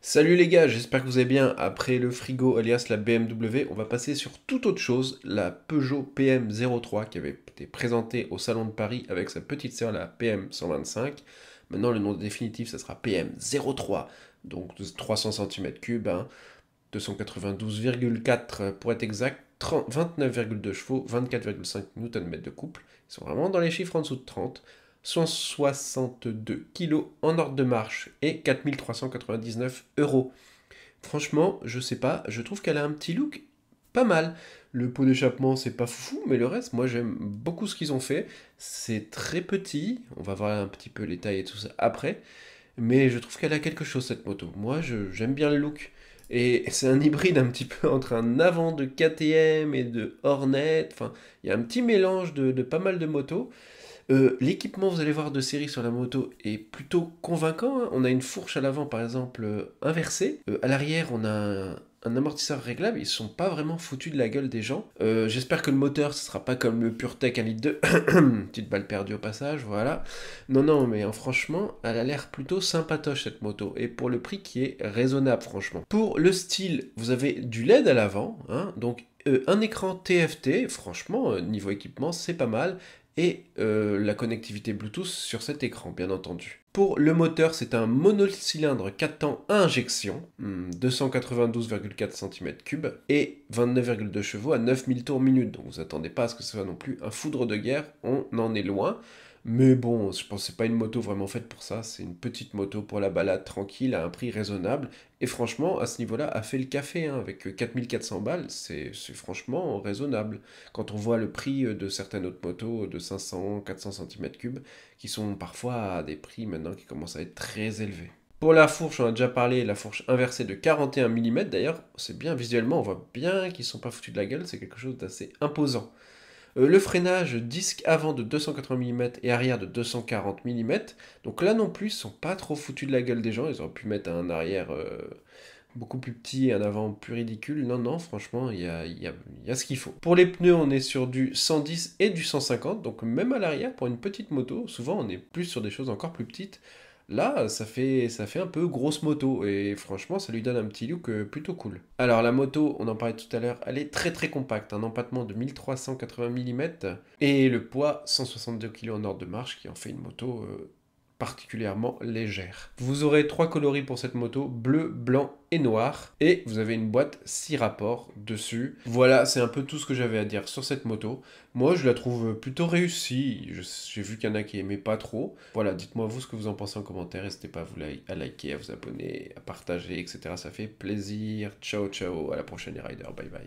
Salut les gars, j'espère que vous allez bien. Après le frigo alias la BMW, on va passer sur toute autre chose, la Peugeot PM03 qui avait été présentée au Salon de Paris avec sa petite sœur la PM125. Maintenant le nom définitif ça sera PM03, donc 300 cm3, 292,4 pour être exact, 29,2 chevaux, 24,5 Nm de couple. Ils sont vraiment dans les chiffres en dessous de 30. 162 kg en ordre de marche et 4399 euros. Franchement, je sais pas, je trouve qu'elle a un petit look pas mal. Le pot d'échappement, c'est pas fou, mais le reste, moi j'aime beaucoup ce qu'ils ont fait. C'est très petit, on va voir un petit peu les tailles et tout ça après, mais je trouve qu'elle a quelque chose cette moto. Moi j'aime bien le look. Et c'est un hybride un petit peu entre un avant de KTM et de Hornet. Enfin, il y a un petit mélange de, de pas mal de motos. Euh, l'équipement, vous allez voir, de série sur la moto est plutôt convaincant. Hein. On a une fourche à l'avant, par exemple, euh, inversée. Euh, à l'arrière, on a un, amortisseur réglable, ils sont pas vraiment foutus de la gueule des gens. J'espère que le moteur, ce sera pas comme le PureTech 1.2. litre 2. Petite balle perdue au passage, voilà. Non, non, mais hein, franchement, elle a l'air plutôt sympatoche cette moto. Et pour le prix qui est raisonnable, franchement. Pour le style, vous avez du LED à l'avant, hein. donc un écran TFT, franchement, niveau équipement, c'est pas mal et euh, la connectivité Bluetooth sur cet écran, bien entendu. Pour le moteur, c'est un monocylindre 4 temps à injection, 292,4 hum, cm3 et 29,2 chevaux à 9000 tours minute. Donc vous attendez pas à ce que ce soit non plus un foudre de guerre, on en est loin. Mais bon, je pense que n'est pas une moto vraiment faite pour ça, c'est une petite moto pour la balade tranquille à un prix raisonnable. Et franchement, à ce niveau-là, a fait le café, hein, avec 4400 balles, c'est franchement raisonnable. Quand on voit le prix euh, de certaines autres motos de 500, 400 cm3, qui sont parfois à des prix maintenant qui commence à être très élevé. Pour la fourche, on a déjà parlé, la fourche inversée de 41 mm d'ailleurs, c'est bien visuellement, on voit bien qu'ils sont pas foutus de la gueule, c'est quelque chose d'assez imposant. Euh, le freinage disque avant de 280 mm et arrière de 240 mm, donc là non plus, ils sont pas trop foutus de la gueule des gens, ils auraient pu mettre un arrière euh, beaucoup plus petit et un avant plus ridicule. Non, non, franchement, il y a, y a, ce qu'il faut. Pour les pneus, on est sur du 110 et du 150, donc même à l'arrière, pour une petite moto, souvent on est plus sur des choses encore plus petites. Là, ça fait, ça fait un peu grosse moto et franchement, ça lui donne un petit look euh, plutôt cool. Alors la moto, on en parlait tout à l'heure, elle est très très compacte, un empattement de 1380 mm et le poids 162 kg en ordre de marche qui en fait une moto euh, particulièrement légère. Vous aurez trois coloris pour cette moto, bleu, blanc et noir. Et vous avez une boîte 6 rapports dessus. Voilà, c'est un peu tout ce que j'avais à dire sur cette moto. Moi, je la trouve plutôt réussie. J'ai vu qu'il y en a qui n'aimaient pas trop. Voilà, dites-moi vous ce que vous en pensez en commentaire. N'hésitez pas à, vous à liker, à vous abonner, à partager, etc. Ça fait plaisir. Ciao, ciao. À la prochaine, les riders. Bye bye.